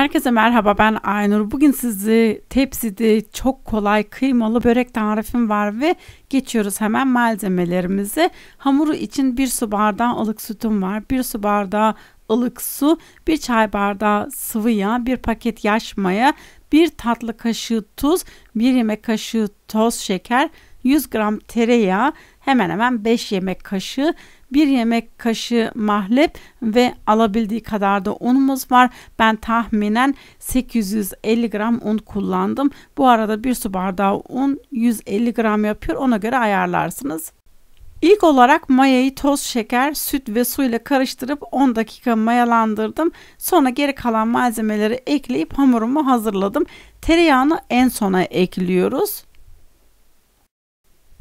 Herkese merhaba ben Aynur. Bugün sizi tepside çok kolay kıymalı börek tarifim var ve geçiyoruz hemen malzemelerimizi. Hamuru için bir su bardağı ılık sütüm var. bir su bardağı ılık su, bir çay bardağı sıvı yağ, bir paket yaş maya, bir tatlı kaşığı tuz, bir yemek kaşığı toz şeker, 100 gram tereyağı hemen hemen 5 yemek kaşığı 1 yemek kaşığı mahlep ve alabildiği kadar da unumuz var. Ben tahminen 850 gram un kullandım. Bu arada bir su bardağı un 150 gram yapıyor. Ona göre ayarlarsınız. İlk olarak mayayı toz şeker, süt ve su ile karıştırıp 10 dakika mayalandırdım. Sonra geri kalan malzemeleri ekleyip hamurumu hazırladım. Tereyağını en sona ekliyoruz.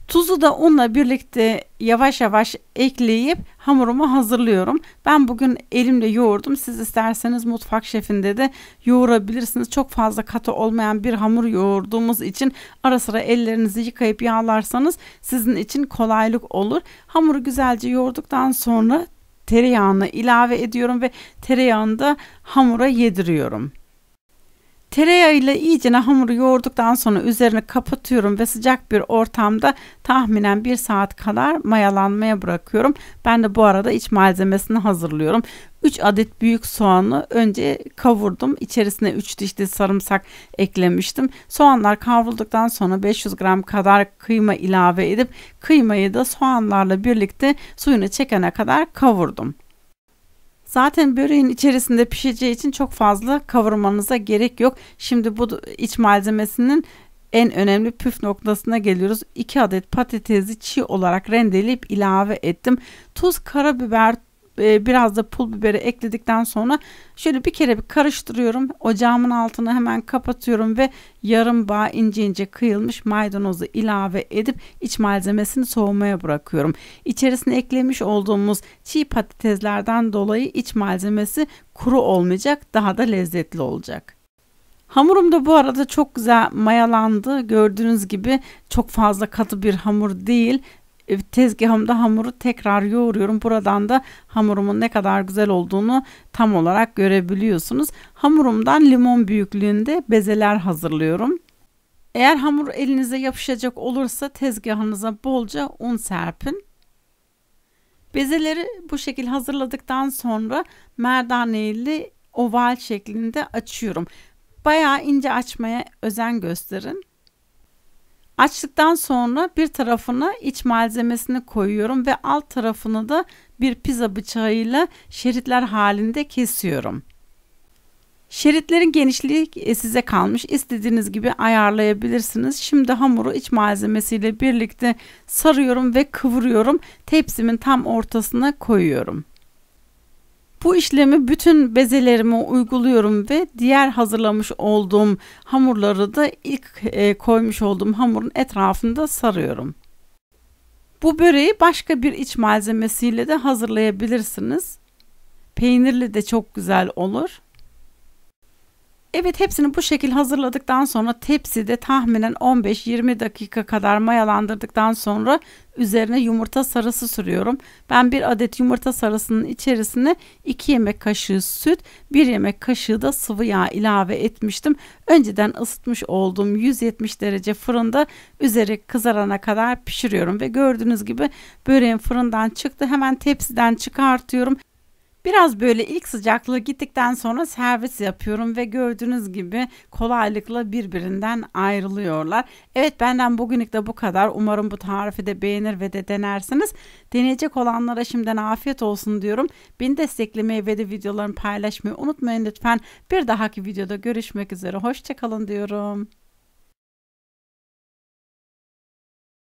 Tuzu da unla birlikte yavaş yavaş ekleyip hamurumu hazırlıyorum. Ben bugün elimle yoğurdum. Siz isterseniz mutfak şefinde de yoğurabilirsiniz. Çok fazla katı olmayan bir hamur yoğurduğumuz için ara sıra ellerinizi yıkayıp yağlarsanız sizin için kolaylık olur. Hamuru güzelce yoğurduktan sonra tereyağını ilave ediyorum ve tereyağını da hamura yediriyorum. Tereyağıyla iyice hamuru yoğurduktan sonra üzerine kapatıyorum ve sıcak bir ortamda tahminen bir saat kadar mayalanmaya bırakıyorum. Ben de bu arada iç malzemesini hazırlıyorum. 3 adet büyük soğanı önce kavurdum. İçerisine 3 diş sarımsak eklemiştim. Soğanlar kavrulduktan sonra 500 gram kadar kıyma ilave edip kıymayı da soğanlarla birlikte suyunu çekene kadar kavurdum. Zaten böreğin içerisinde pişeceği için çok fazla kavurmanıza gerek yok. Şimdi bu iç malzemesinin en önemli püf noktasına geliyoruz. 2 adet patatesi çiğ olarak rendeleyip ilave ettim. Tuz, karabiber, e, biraz da pul biberi ekledikten sonra şöyle bir kere bir karıştırıyorum. Ocağımın altını hemen kapatıyorum ve yarım bağ ince ince kıyılmış maydanozu ilave edip iç malzemesini soğumaya bırakıyorum. İçerisine eklemiş olduğumuz çiğ patateslerden dolayı iç malzemesi kuru olmayacak, daha da lezzetli olacak. Hamurum da bu arada çok güzel mayalandı. Gördüğünüz gibi çok fazla katı bir hamur değil. E, tezgahımda hamuru tekrar yoğuruyorum. Buradan da hamurumun ne kadar güzel olduğunu tam olarak görebiliyorsunuz. Hamurumdan limon büyüklüğünde bezeler hazırlıyorum. Eğer hamur elinize yapışacak olursa tezgahınıza bolca un serpin. Bezeleri bu şekil hazırladıktan sonra merdaneli oval şeklinde açıyorum. Bayağı ince açmaya özen gösterin. Açtıktan sonra bir tarafına iç malzemesini koyuyorum ve alt tarafını da bir pizza bıçağıyla şeritler halinde kesiyorum. Şeritlerin genişliği e, size kalmış. İstediğiniz gibi ayarlayabilirsiniz. Şimdi hamuru iç malzemesiyle birlikte sarıyorum ve kıvırıyorum. Tepsimin tam ortasına koyuyorum. Bu işlemi bütün bezelerime uyguluyorum ve diğer hazırlamış olduğum hamurları da ilk e, koymuş olduğum hamurun etrafında sarıyorum. Bu böreği başka bir iç malzemesiyle de hazırlayabilirsiniz. Peynirli de çok güzel olur. Evet hepsini bu şekil hazırladıktan sonra tepside tahminen 15-20 dakika kadar mayalandırdıktan sonra üzerine yumurta sarısı sürüyorum. Ben bir adet yumurta sarısının içerisine 2 yemek kaşığı süt, 1 yemek kaşığı da sıvı yağ ilave etmiştim. Önceden ısıtmış olduğum 170 derece fırında üzeri kızarana kadar pişiriyorum ve gördüğünüz gibi böreğim fırından çıktı. Hemen tepsiden çıkartıyorum. Biraz böyle ilk sıcaklığı gittikten sonra servis yapıyorum ve gördüğünüz gibi kolaylıkla birbirinden ayrılıyorlar. Evet benden bugünlük de bu kadar. Umarım bu tarifi de beğenir ve de denersiniz. Deneyecek olanlara şimdiden afiyet olsun diyorum. Beni desteklemeyi ve de videolarımı paylaşmayı unutmayın lütfen. Bir dahaki videoda görüşmek üzere. Hoşçakalın diyorum.